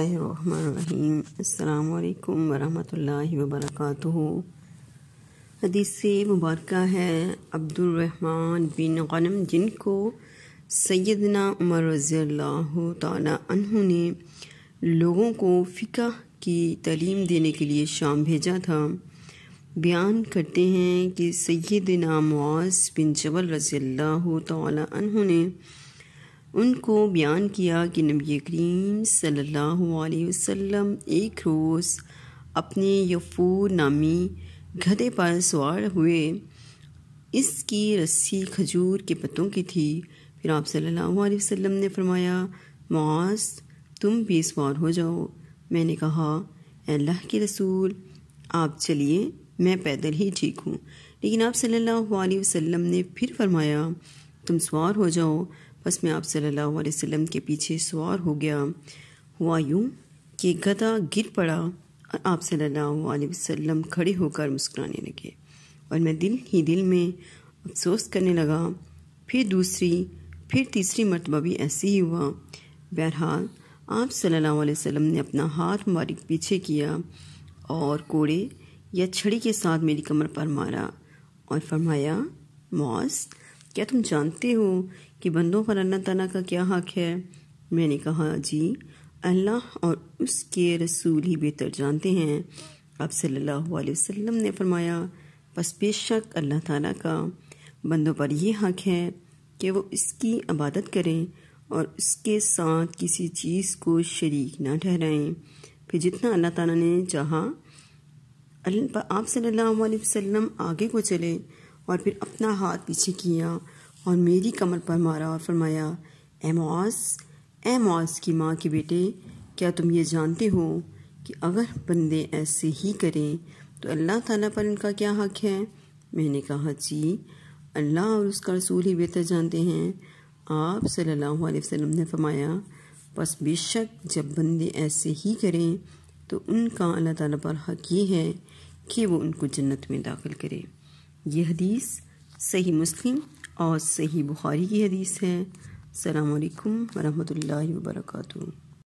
अस्सलाम वालेकुम वरहमतुल्लाहि वबरकातुह हदीस मुबारक है अब्दुलरहमान बिन गनम जिनको सैदना उमर रज़ी अल्लाह ने लोगों को फ़िका की तलीम देने के लिए शाम भेजा था बयान करते हैं कि सैदना मुआज़ बिन जबल रज़ी तु ने उनको बयान किया कि नबी करीम सल्लल्लाहु अलैहि वसल्लम एक रोज़ अपने यफूर नामी गधे पर सवार हुए इसकी रस्सी खजूर के पत्तों की थी फिर आप सल्लल्लाहु अलैहि वसल्लम ने फरमाया मुआस तुम भी सवार हो जाओ मैंने कहा अल्लाह के रसूल आप चलिए मैं पैदल ही ठीक हूँ लेकिन आप सल्लल्लाहु अलैहि वसल्लम ने फिर फरमाया तुम सवार हो जाओ बस मैं आप सल्लल्लाहु अलैहि वसल्लम के पीछे सवार हो गया हुआ यूँ कि गदा गिर पड़ा और आप सल्लल्लाहु अलैहि वसल्लम खड़े होकर मुस्कुराने लगे और मैं दिल ही दिल में अफसोस करने लगा फिर दूसरी फिर तीसरी मरतबा भी ऐसे ही हुआ बहरहाल आप सल्लल्लाहु अलैहि वसल्लम ने अपना हाथ मारे पीछे किया और कोड़े या छड़ी के साथ मेरी कमर पर मारा और फरमाया मौस क्या तुम जानते हो कि बंदों पर अल्लाह तला का क्या हक है मैंने कहा जी अल्लाह और उसके रसूल ही बेहतर जानते हैं आप सल्लल्लाहु अलैहि वसल्लम ने फरमाया बस बेशक अल्लाह ताला का बंदों पर यह हक है कि वो इसकी इबादत करें और उसके साथ किसी चीज़ को शरीक ना ठहराएं फिर जितना अल्लाह ताला ने चाहा आप सल्लल्लाहु अलैहि वसल्लम आगे को चले और फिर अपना हाथ पीछे किया और मेरी कमर पर मारा और फरमाया एमोस एमोस की माँ के बेटे क्या तुम ये जानते हो कि अगर बंदे ऐसे ही करें तो अल्लाह ताला पर उनका क्या हक है मैंने कहा जी अल्लाह और उसका रसूल ही बेहतर जानते हैं आप सल्लल्लाहु अलैहि वसल्लम ने फरमाया बस बेशक जब बंदे ऐसे ही करें तो उनका अल्लाह ताला पर हक ये है कि वो उनको जन्नत में दाखिल करें ये हदीस सही मुस्लिम और सही बुखारी की हदीस है अल्लाम वरहमल वर्का